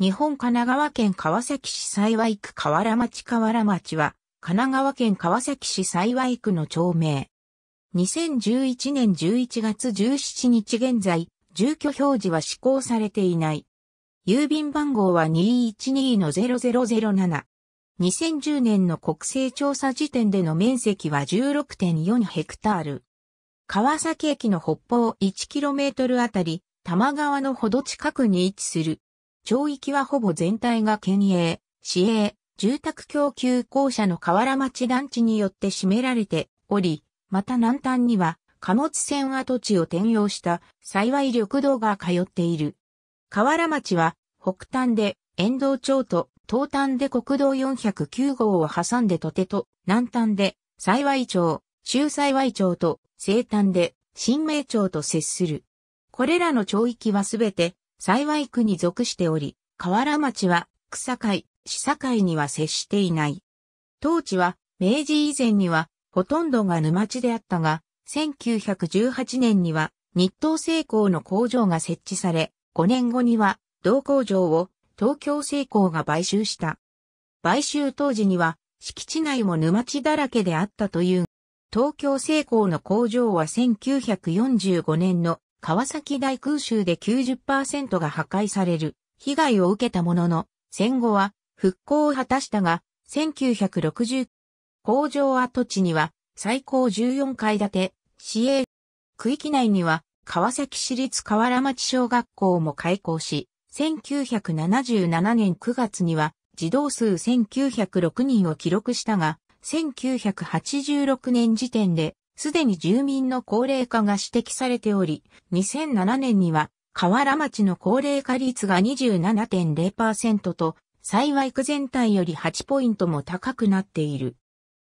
日本神奈川県川崎市幸区河原町河原町は、神奈川県川崎市幸区の町名。2011年11月17日現在、住居表示は施行されていない。郵便番号は212-0007。2010年の国勢調査時点での面積は16.4ヘクタール。川崎駅の北方 1km あたり、多摩川のほど近くに位置する町域はほぼ全体が県営、市営、住宅供給公社の河原町団地によって占められており、また南端には貨物船跡地を転用した幸い緑道が通っている。河原町は北端で遠道町と東端で国道409号を挟んでとてと南端で幸い町、周幸い町と西端で新名町と接する。これらの町域はすべて幸い区に属しており、河原町は草会、市境には接していない。当地は明治以前にはほとんどが沼地であったが、1918年には日東製鋼の工場が設置され、5年後には同工場を東京製鋼が買収した。買収当時には敷地内も沼地だらけであったという。東京製鋼の工場は1945年の川崎大空襲で90%が破壊される被害を受けたものの、戦後は復興を果たしたが、1960工場跡地には最高14階建て、市営区域内には川崎市立河原町小学校も開校し、1977年9月には児童数1906人を記録したが、1986年時点ですでに住民の高齢化が指摘されており、2007年には河原町の高齢化率が27.0%と、幸い区全体より8ポイントも高くなっている。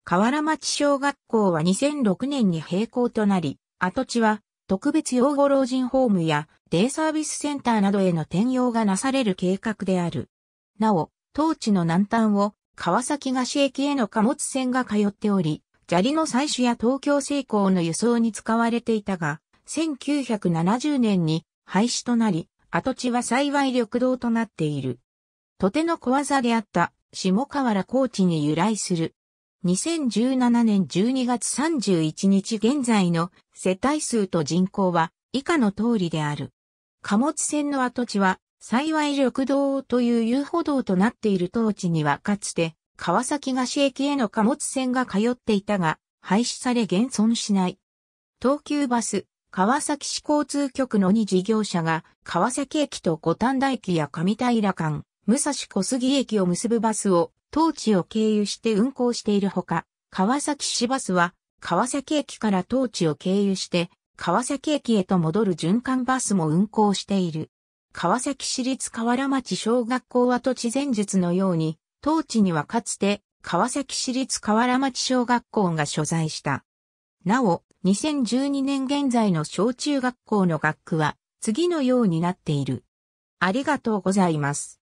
河原町小学校は2006年に閉校となり、跡地は特別養護老人ホームやデイサービスセンターなどへの転用がなされる計画である。なお、当地の南端を川崎菓子駅への貨物船が通っており、砂利の採取や東京製鋼の輸送に使われていたが、1970年に廃止となり、跡地は幸い緑道となっている。とての小技であった下河原高地に由来する。2017年12月31日現在の世帯数と人口は以下の通りである。貨物船の跡地は幸い緑道という遊歩道となっている当地にはかつて川崎菓子駅への貨物船が通っていたが、廃止され現存しない。東急バス、川崎市交通局の2事業者が、川崎駅と五反田駅や上平間、武蔵小杉駅を結ぶバスを、当地を経由して運行しているほか、川崎市バスは、川崎駅から当地を経由して、川崎駅へと戻る循環バスも運行している。川崎市立河原町小学校跡地前述のように、当地にはかつて川崎市立河原町小学校が所在した。なお、2012年現在の小中学校の学区は次のようになっている。ありがとうございます。